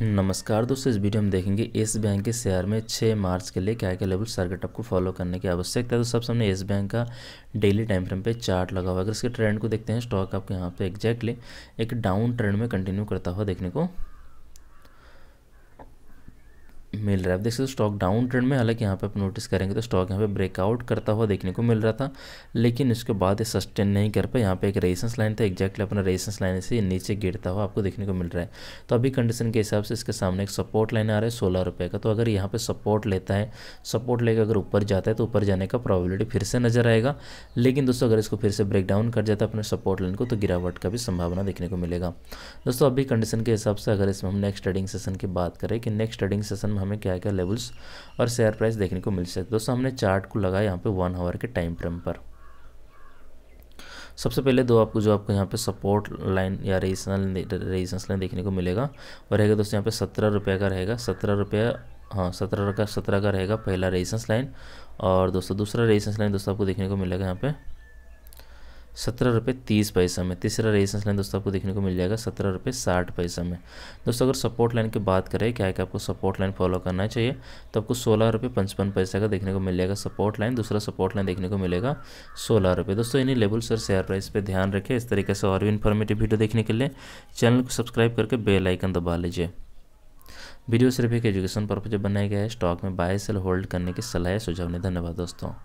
नमस्कार दोस्तों इस वीडियो में देखेंगे येस बैंक के शेयर में 6 मार्च के लिए क्या क्या लेवल सर्किट आपको फॉलो करने की आवश्यकता है तो सबसे हमने येस बैंक का डेली टाइम फ्रेम पे चार्ट लगा हुआ है अगर इसके ट्रेंड को देखते हैं स्टॉक आपके यहाँ पे एग्जैक्टली एक डाउन ट्रेंड में कंटिन्यू करता हुआ देखने को मिल रहा है आप देख सकते हो स्टॉक डाउन ट्रेंड में हालांकि यहाँ पे आप नोटिस करेंगे तो स्टॉक यहाँ पे ब्रेकआउट करता हुआ देखने को मिल रहा था लेकिन इसके बाद ये सस्टेन नहीं कर पाए यहाँ पे एक रेसेंस लाइन था एक्जैक्टली अपना रेसेंस लाइन से नीचे गिरता हुआ आपको देखने को मिल रहा है तो अभी कंडीशन के हिसाब से इसके सामने एक सपोर्ट लाइन आ रहा है सोलह रुपये का तो अगर यहाँ पर सपोर्ट लेता है सपोर्ट लेकर अगर ऊपर जाता है तो ऊपर जाने का प्रॉबिलिटी फिर से नजर आएगा लेकिन दोस्तों अगर इसको फिर से ब्रेक डाउन कर जाता है अपने सपोर्ट लाइन को तो गिरावट का भी संभावना देखने को मिलेगा दोस्तों अभी कंडीशन के हिसाब से अगर इसमें हम नेक्स्ट ट्रेडिंग सेशन की बात करें कि नेक्स्ट ट्रेडिंग सेशन में हमें में क्या क्या लेवल्स और शेयर प्राइस देखने को मिल सकता है दोस्तों हमने चार्ट को लगाया यहाँ पे वन आवर के टाइम फ्रेम पर सबसे पहले दो आपको जो आपको यहाँ पे सपोर्ट लाइन या रेजिस्टेंस रेजिस्टेंस लाइन देखने को मिलेगा और रहेगा दोस्तों यहाँ पे सत्रह रुपये का रहेगा सत्रह रुपये हाँ सत्रह का सत्रह का रहेगा पहला रेजिस्टेंस लाइन और दोस्तों दूसरा रेजिस्टेंस लाइन दोस्तों आपको देखने को मिलेगा यहाँ पे सत्रह रुपये तीस पैसा में तीसरा रेजिस्टेंस लाइन दोस्तों आपको देखने को मिल जाएगा सत्रह रुपये साठ पैसा में दोस्तों अगर सपोर्ट लाइन की बात करें क्या है कि आपको सपोर्ट लाइन फॉलो करना चाहिए तो आपको सोलह रुपये पचपन पैसा का देखने को मिल जाएगा सपोर्ट लाइन दूसरा सपोर्ट लाइन देखने को मिलेगा सोलह रुपये दोस्तों इन्हीं लेवल सर शेयर प्राइस पर ध्यान रखें इस तरीके से और भी इन्फॉर्मेटिव वीडियो देखने के लिए चैनल को सब्सक्राइब करके बेल आइकन दबा लीजिए वीडियो सिर्फ एक एजुकेशन पर्पज बनाया गया है स्टॉक में बाय सेल होल्ड करने की सलाह सुझाव ने धन्यवाद दोस्तों